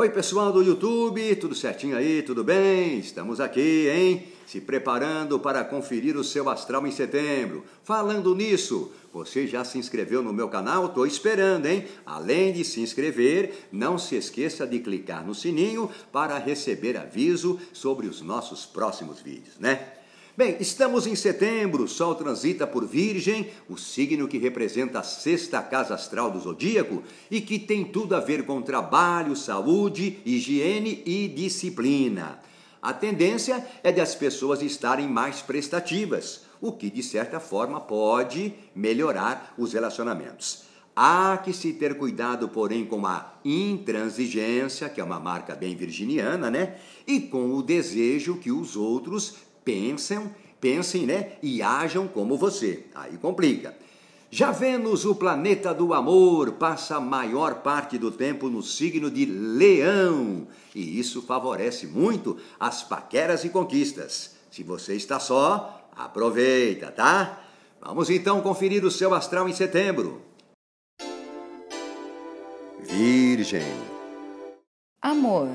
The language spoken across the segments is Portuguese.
Oi, pessoal do YouTube, tudo certinho aí? Tudo bem? Estamos aqui, hein? Se preparando para conferir o seu astral em setembro. Falando nisso, você já se inscreveu no meu canal? Tô esperando, hein? Além de se inscrever, não se esqueça de clicar no sininho para receber aviso sobre os nossos próximos vídeos, né? Bem, estamos em setembro, o Sol transita por Virgem, o signo que representa a sexta casa astral do zodíaco e que tem tudo a ver com trabalho, saúde, higiene e disciplina. A tendência é das pessoas estarem mais prestativas, o que de certa forma pode melhorar os relacionamentos. Há que se ter cuidado, porém, com a intransigência, que é uma marca bem virginiana, né? E com o desejo que os outros pensem, pensem, né? E hajam como você. Aí complica. Já Vênus, o planeta do amor, passa a maior parte do tempo no signo de Leão, e isso favorece muito as paqueras e conquistas. Se você está só, aproveita, tá? Vamos então conferir o seu astral em setembro. Virgem. Amor.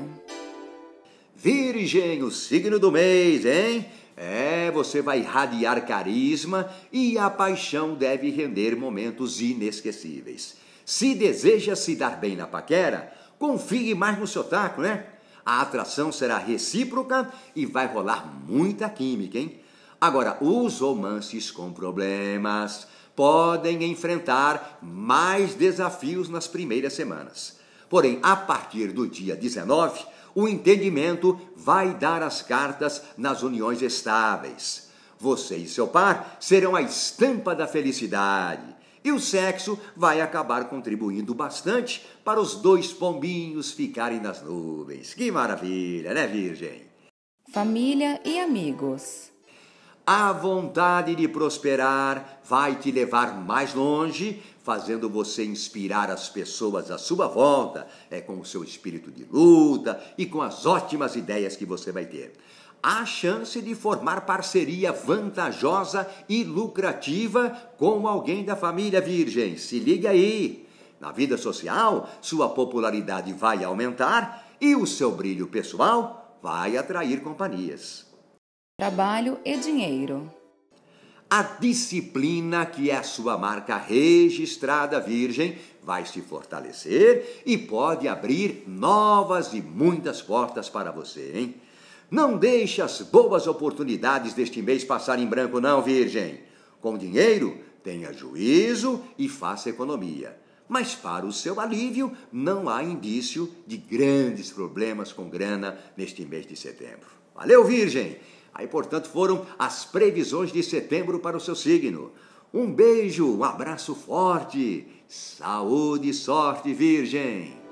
Virgem, o signo do mês, hein? É, você vai radiar carisma e a paixão deve render momentos inesquecíveis. Se deseja se dar bem na paquera, confie mais no seu taco, né? A atração será recíproca e vai rolar muita química, hein? Agora, os romances com problemas podem enfrentar mais desafios nas primeiras semanas. Porém, a partir do dia 19, o entendimento vai dar as cartas nas uniões estáveis. Você e seu par serão a estampa da felicidade. E o sexo vai acabar contribuindo bastante para os dois pombinhos ficarem nas nuvens. Que maravilha, né, Virgem? Família e amigos. A vontade de prosperar vai te levar mais longe, fazendo você inspirar as pessoas à sua volta, é com o seu espírito de luta e com as ótimas ideias que você vai ter. Há chance de formar parceria vantajosa e lucrativa com alguém da família Virgem. Se liga aí! Na vida social, sua popularidade vai aumentar e o seu brilho pessoal vai atrair companhias. Trabalho e dinheiro. A disciplina, que é a sua marca registrada virgem, vai se fortalecer e pode abrir novas e muitas portas para você, hein? Não deixe as boas oportunidades deste mês passar em branco, não, virgem. Com dinheiro, tenha juízo e faça economia. Mas, para o seu alívio, não há indício de grandes problemas com grana neste mês de setembro. Valeu, virgem! Aí, portanto, foram as previsões de setembro para o seu signo. Um beijo, um abraço forte, saúde e sorte, Virgem!